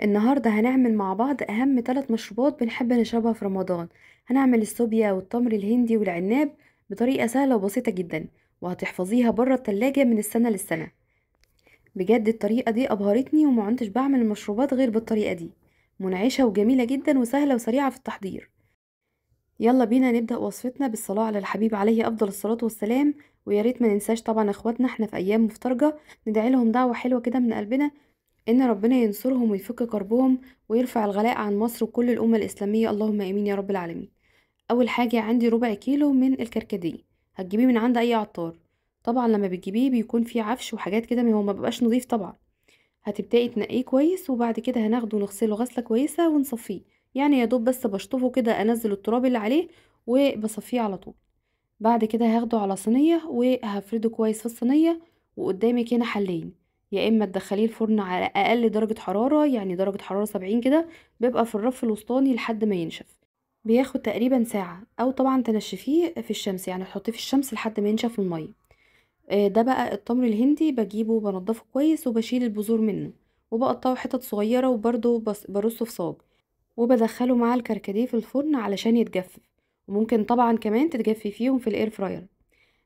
النهاردة هنعمل مع بعض أهم ثلاث مشروبات بنحب نشربها في رمضان هنعمل الصوبيا والتمر الهندي والعناب بطريقة سهلة وبسيطة جدا وهتحفظيها بره التلاجة من السنة للسنة بجد الطريقة دي أبهرتني ومعنتش بعمل المشروبات غير بالطريقة دي منعشة وجميلة جدا وسهلة وسريعة في التحضير يلا بينا نبدأ وصفتنا بالصلاة على الحبيب عليه أفضل الصلاة والسلام ويا ريت ما ننساش طبعا اخواتنا احنا في ايام مفترجه ندعي لهم دعوه حلوه كده من قلبنا ان ربنا ينصرهم ويفك كربهم ويرفع الغلاء عن مصر وكل الامه الاسلاميه اللهم امين يا رب العالمين اول حاجه عندي ربع كيلو من الكركديه هتجيبيه من عند اي عطار طبعا لما بتجيبيه بيكون فيه عفش وحاجات كده هو ما بيبقاش نظيف طبعا هتبداي تنقيه كويس وبعد كده هناخده نغسله غسله كويسه ونصفيه يعني يا دوب بس بشطفه كده انزل التراب اللي عليه وبصفيه على طول بعد كده هاخده على صينيه وهفرده كويس في الصينيه وقدامك هنا حلين يا اما تدخليه الفرن على اقل درجه حراره يعني درجه حراره 70 كده بيبقى في الرف الوسطاني لحد ما ينشف بياخد تقريبا ساعه او طبعا تنشفيه في الشمس يعني تحطيه في الشمس لحد ما ينشف الميه آه، ده بقى التمر الهندي بجيبه بنضفه كويس وبشيل البذور منه وبقطعه حتت صغيره وبرده برصه في صاج وبدخله مع الكركديه في الفرن علشان يتجفف وممكن طبعا كمان تتجففيهم في الاير فراير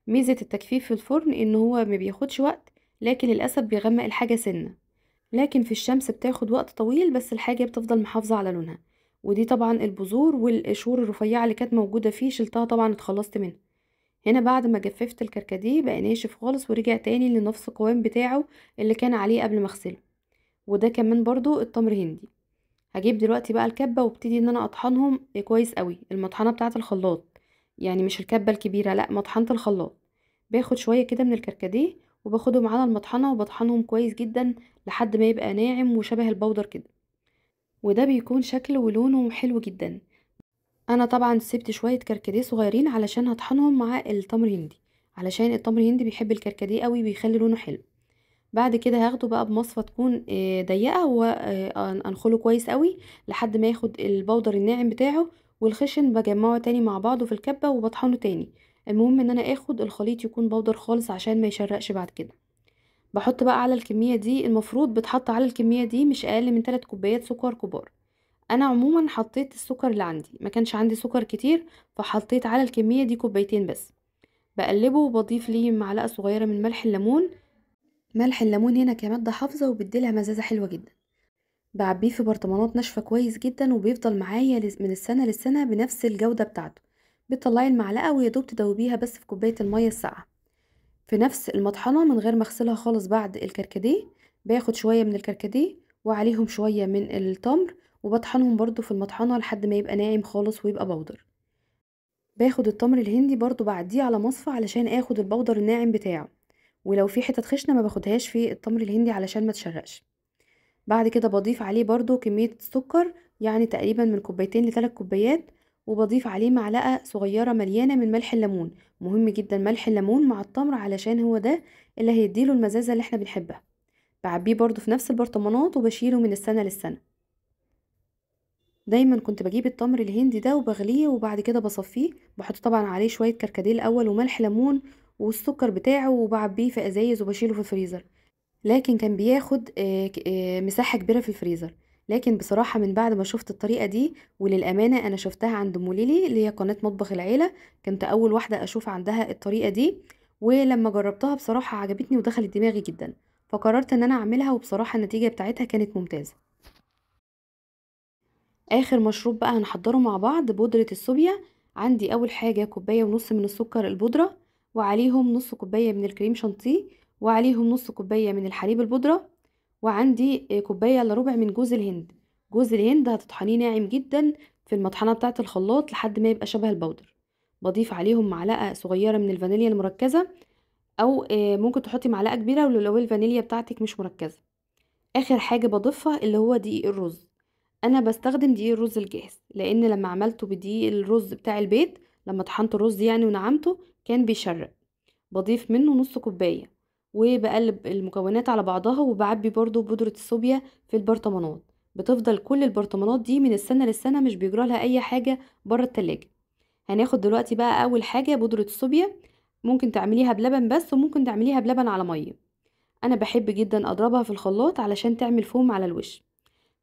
ميزه التجفيف في الفرن ان هو ما بياخدش وقت لكن للأسف بيغمق الحاجة سنة لكن في الشمس بتاخد وقت طويل بس الحاجة بتفضل محافظة على لونها ودي طبعا البذور والقشور الرفيعة اللي كانت موجودة فيه شلتها طبعا اتخلصت منها هنا بعد ما جففت الكركديه بقى ناشف خالص ورجع تاني لنفس القوام بتاعه اللي كان عليه قبل ما اغسله وده كمان برضو التمر هندي هجيب دلوقتي بقى الكبه وابتدي ان انا اطحنهم إيه، كويس قوي المطحنه بتاعه الخلاط يعني مش الكبه الكبيره لا مطحنه الخلاط باخد شويه كده من الكركديه وباخده معانا المطحنة وبطحنهم كويس جدا لحد ما يبقى ناعم وشبه البودر كده وده بيكون شكله ولونه حلو جدا انا طبعا سبت شوية كركديه صغيرين علشان هطحنهم مع التمر هندي علشان التمر هندي بيحب الكركديه قوي بيخلي لونه حلو بعد كده هاخده بقى بمصفة تكون آه، ضيقة وانخله آه، كويس قوي لحد ما ياخد البودر الناعم بتاعه والخشن بجمعه تاني مع بعضه في الكبة وبطحنه تاني المهم ان انا اخد الخليط يكون بودر خالص عشان ما يشرقش بعد كده بحط بقى على الكميه دي المفروض بتحط على الكميه دي مش اقل من 3 كوبايات سكر كبار انا عموما حطيت السكر اللي عندي ما كانش عندي سكر كتير فحطيت على الكميه دي كوبايتين بس بقلبه وبضيف ليه معلقه صغيره من ملح الليمون ملح الليمون هنا كماده حافظه لها مزازه حلوه جدا بعبيه في برطمانات ناشفه كويس جدا وبيفضل معايا من السنه للسنه بنفس الجوده بتاعته بتطلعي المعلقه ويا دوب تدوبيها بس في كوبايه الميه الساقعه في نفس المطحنه من غير ما اغسلها خالص بعد الكركديه باخد شويه من الكركديه وعليهم شويه من التمر وبطحنهم برضو في المطحنه لحد ما يبقى ناعم خالص ويبقى بودر باخد التمر الهندي برضو بعديه على مصفى علشان اخد البودر الناعم بتاعه ولو في حتت خشنه ما باخدهاش في التمر الهندي علشان ما تشرقش بعد كده بضيف عليه برضو كميه سكر يعني تقريبا من كوبايتين لثلاث كوبايات وبضيف عليه معلقة صغيرة مليانة من ملح الليمون مهم جدا ملح الليمون مع التمر علشان هو ده اللي هيديله المزازة اللي احنا بنحبها بعبيه برضو في نفس البرطمانات وبشيله من السنة للسنة دايما كنت بجيب التمر الهندي ده وبغليه وبعد كده بصفيه بحط طبعا عليه شوية كركديه الاول وملح ليمون والسكر بتاعه وبعبيه في ازايز وبشيله في الفريزر لكن كان بياخد آه، آه، مساحة كبيرة في الفريزر لكن بصراحة من بعد ما شفت الطريقة دي وللأمانة أنا شفتها عند موليلي اللي هي قناة مطبخ العيلة كنت أول واحدة أشوف عندها الطريقة دي ولما جربتها بصراحة عجبتني ودخلت دماغي جدا فقررت ان انا اعملها وبصراحة النتيجة بتاعتها كانت ممتازة اخر مشروب بقى هنحضره مع بعض بودرة السوبيا عندي اول حاجة كوباية ونص من السكر البودرة وعليهم نص كوباية من الكريم شانتيه وعليهم نص كوباية من الحليب البودرة وعندي كوباية إلا ربع من جوز الهند جوز الهند هتطحنيه ناعم جدا في المطحنة بتاعة الخلاط لحد ما يبقى شبه البودر بضيف عليهم معلقة صغيرة من الفانيليا المركزة أو آه، ممكن تحطي معلقة كبيرة لو الفانيليا بتاعتك مش مركزة آخر حاجة بضيفها اللي هو دقيق الرز أنا بستخدم دقيق الرز الجاهز لأن لما عملته بدقيق الرز بتاع البيت لما طحنت الرز يعني ونعمته كان بيشرق بضيف منه نص كوباية وبقلب المكونات على بعضها وبعبي برضو بودرة الصوبيا في البرطمانات بتفضل كل البرطمانات دي من السنة للسنة مش بيجرى لها أي حاجة بره التلاجة هناخد دلوقتي بقى أول حاجة بودرة الصوبيا ممكن تعمليها بلبن بس وممكن تعمليها بلبن على مية أنا بحب جدا أضربها في الخلاط علشان تعمل فوم على الوش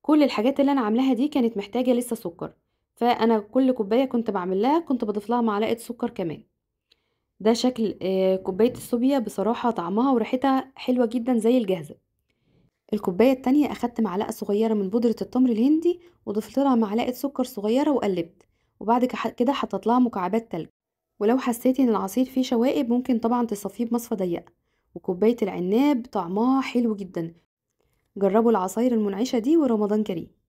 كل الحاجات اللي أنا عاملاها دي كانت محتاجة لسه سكر فأنا كل كوباية كنت بعملها كنت بضيف لها معلقة سكر كمان ده شكل آه، كوباية الصوبيا بصراحة طعمها وريحتها حلوة جدًا زي الجاهزة. الكوباية التانية أخدت معلقة صغيرة من بودرة التمر الهندي وضفت لها معلقة سكر صغيرة وقلبت، وبعد كده حطيت لها مكعبات تلج، ولو حسيتي إن العصير فيه شوائب ممكن طبعًا تصفيه بمصفى ضيقة، وكوباية العناب طعمها حلو جدًا، جربوا العصاير المنعشة دي ورمضان كريم.